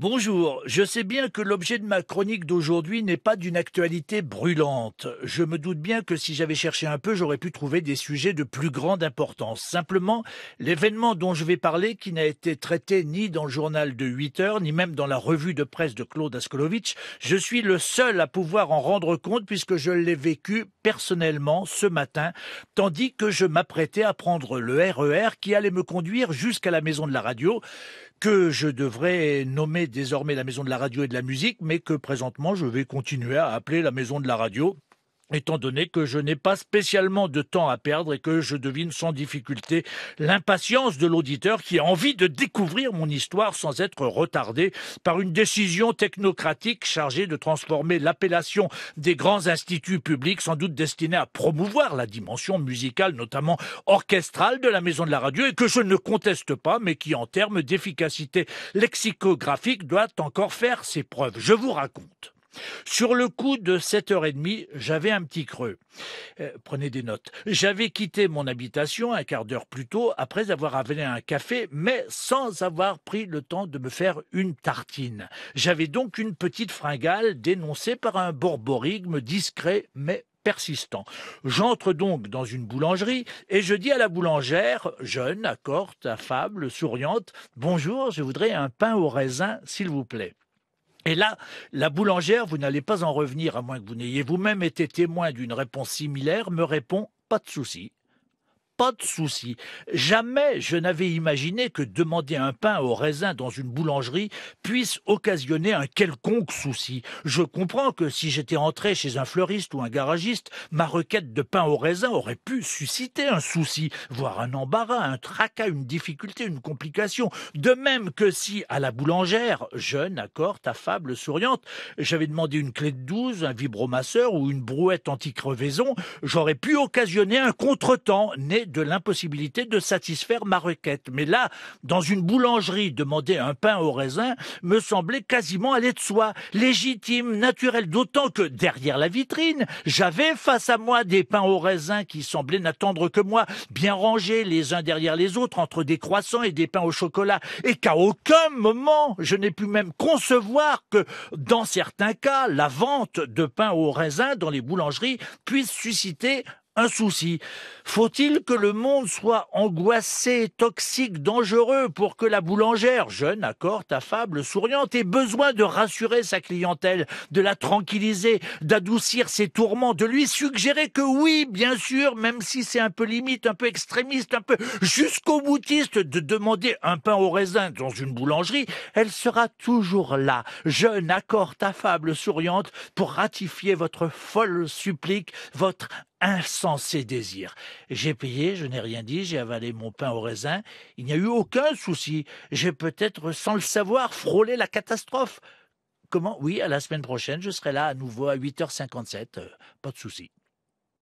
Bonjour, je sais bien que l'objet de ma chronique d'aujourd'hui n'est pas d'une actualité brûlante. Je me doute bien que si j'avais cherché un peu, j'aurais pu trouver des sujets de plus grande importance. Simplement, l'événement dont je vais parler, qui n'a été traité ni dans le journal de 8 heures, ni même dans la revue de presse de Claude Askolovitch, je suis le seul à pouvoir en rendre compte puisque je l'ai vécu personnellement ce matin, tandis que je m'apprêtais à prendre le RER e qui allait me conduire jusqu'à la maison de la radio, que je devrais nommer désormais la maison de la radio et de la musique, mais que présentement je vais continuer à appeler la maison de la radio étant donné que je n'ai pas spécialement de temps à perdre et que je devine sans difficulté l'impatience de l'auditeur qui a envie de découvrir mon histoire sans être retardé par une décision technocratique chargée de transformer l'appellation des grands instituts publics, sans doute destinés à promouvoir la dimension musicale, notamment orchestrale de la Maison de la Radio, et que je ne conteste pas, mais qui, en termes d'efficacité lexicographique, doit encore faire ses preuves. Je vous raconte. Sur le coup de 7h30, j'avais un petit creux. Euh, prenez des notes. J'avais quitté mon habitation un quart d'heure plus tôt après avoir avalé un café, mais sans avoir pris le temps de me faire une tartine. J'avais donc une petite fringale dénoncée par un borborigme discret mais persistant. J'entre donc dans une boulangerie et je dis à la boulangère, jeune, accorte, affable, souriante, Bonjour, je voudrais un pain au raisin, s'il vous plaît. Et là, la boulangère, vous n'allez pas en revenir, à moins que vous n'ayez vous-même été témoin d'une réponse similaire, me répond pas de souci, pas de souci. Jamais je n'avais imaginé que demander un pain au raisin dans une boulangerie puisse occasionner un quelconque souci. Je comprends que si j'étais entré chez un fleuriste ou un garagiste, ma requête de pain au raisin aurait pu susciter un souci, voire un embarras, un tracas, une difficulté, une complication. De même que si, à la boulangère, jeune, accorte, affable, souriante, j'avais demandé une clé de douze, un vibromasseur ou une brouette anti-crevaison, j'aurais pu occasionner un contretemps né de l'impossibilité de satisfaire ma requête. Mais là, dans une boulangerie, demander un pain au raisin me semblait quasiment aller de soi, légitime, naturel, d'autant que derrière la vitrine, j'avais face à moi des pains au raisin qui semblaient n'attendre que moi, bien rangés les uns derrière les autres entre des croissants et des pains au chocolat, et qu'à aucun moment je n'ai pu même concevoir que, dans certains cas, la vente de pains au raisin dans les boulangeries puisse susciter un souci. Faut-il que le monde soit angoissé, toxique, dangereux pour que la boulangère, jeune, accorte, affable, souriante, ait besoin de rassurer sa clientèle, de la tranquilliser, d'adoucir ses tourments, de lui suggérer que oui, bien sûr, même si c'est un peu limite, un peu extrémiste, un peu jusqu'au boutiste, de demander un pain au raisin dans une boulangerie, elle sera toujours là, jeune, accorte, affable, souriante, pour ratifier votre folle supplique, votre insensé désir. J'ai payé, je n'ai rien dit, j'ai avalé mon pain au raisin. Il n'y a eu aucun souci. J'ai peut-être, sans le savoir, frôlé la catastrophe. Comment Oui, à la semaine prochaine, je serai là à nouveau à 8h57. Euh, pas de souci.